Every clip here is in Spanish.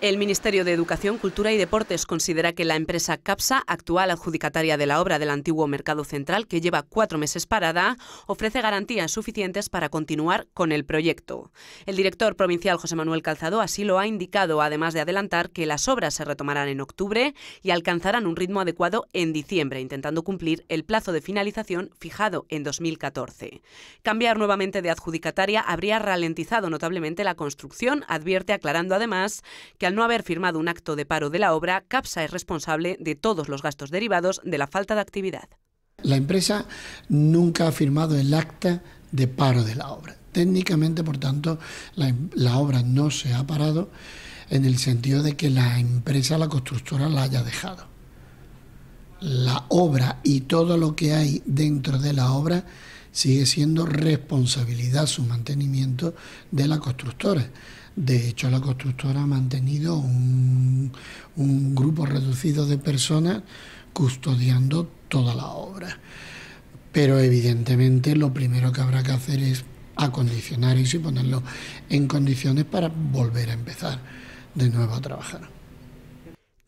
El Ministerio de Educación, Cultura y Deportes considera que la empresa CAPSA, actual adjudicataria de la obra del antiguo Mercado Central, que lleva cuatro meses parada, ofrece garantías suficientes para continuar con el proyecto. El director provincial José Manuel Calzado así lo ha indicado, además de adelantar que las obras se retomarán en octubre y alcanzarán un ritmo adecuado en diciembre, intentando cumplir el plazo de finalización fijado en 2014. Cambiar nuevamente de adjudicataria habría ralentizado notablemente la construcción, advierte aclarando además que no haber firmado un acto de paro de la obra, CAPSA es responsable de todos los gastos derivados de la falta de actividad. La empresa nunca ha firmado el acta de paro de la obra. Técnicamente, por tanto, la, em-, la obra no se ha parado en el sentido de que la empresa, la constructora, la haya dejado. La obra y todo lo que hay dentro de la obra sigue siendo responsabilidad su mantenimiento de la constructora. De hecho, la constructora ha mantenido un, grupo reducido de personas custodiando toda la obra. Pero evidentemente lo primero que habrá que hacer es acondicionar eso y ponerlo en condiciones para volver a empezar de nuevo a trabajar.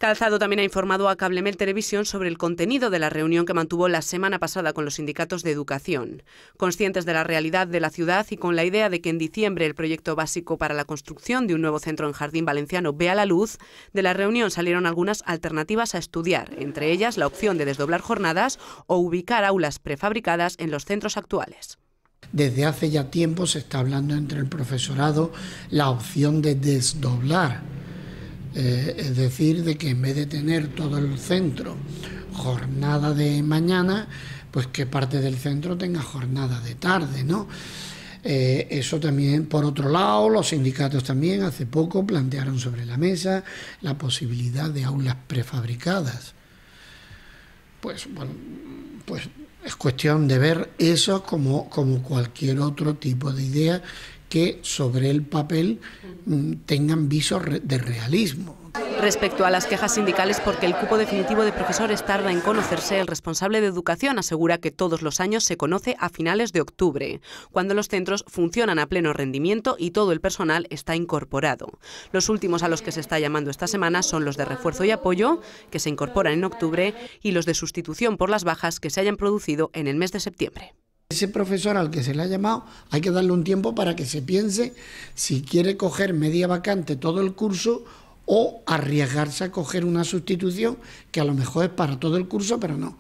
Calzado también ha informado a Cablemel Televisión sobre el contenido de la reunión que mantuvo la semana pasada con los sindicatos de educación. Conscientes de la realidad de la ciudad y con la idea de que en diciembre el proyecto básico para la construcción de un nuevo centro en Jardín Valenciano vea la luz, de la reunión salieron algunas alternativas a estudiar, entre ellas la opción de desdoblar jornadas o ubicar aulas prefabricadas en los centros actuales. Desde hace ya tiempo se está hablando entre el profesorado la opción de desdoblar eh, es decir, de que en vez de tener todo el centro jornada de mañana, pues que parte del centro tenga jornada de tarde, ¿no? Eh, eso también, por otro lado, los sindicatos también hace poco plantearon sobre la mesa la posibilidad de aulas prefabricadas. Pues bueno, pues es cuestión de ver eso como, como cualquier otro tipo de idea que sobre el papel mm, tengan visos de realismo. Respecto a las quejas sindicales porque el cupo definitivo de profesores tarda en conocerse, el responsable de educación asegura que todos los años se conoce a finales de octubre, cuando los centros funcionan a pleno rendimiento y todo el personal está incorporado. Los últimos a los que se está llamando esta semana son los de refuerzo y apoyo, que se incorporan en octubre, y los de sustitución por las bajas que se hayan producido en el mes de septiembre. Ese profesor al que se le ha llamado, hay que darle un tiempo para que se piense si quiere coger media vacante todo el curso o arriesgarse a coger una sustitución que a lo mejor es para todo el curso, pero no.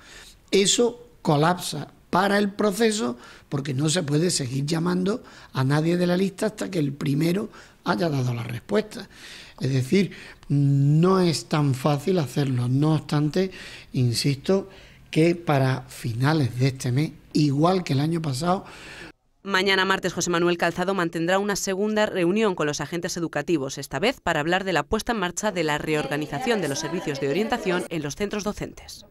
Eso colapsa para el proceso porque no se puede seguir llamando a nadie de la lista hasta que el primero haya dado la respuesta. Es decir, no es tan fácil hacerlo. No obstante, insisto, que para finales de este mes, igual que el año pasado, Mañana martes José Manuel Calzado mantendrá una segunda reunión con los agentes educativos, esta vez para hablar de la puesta en marcha de la reorganización de los servicios de orientación en los centros docentes.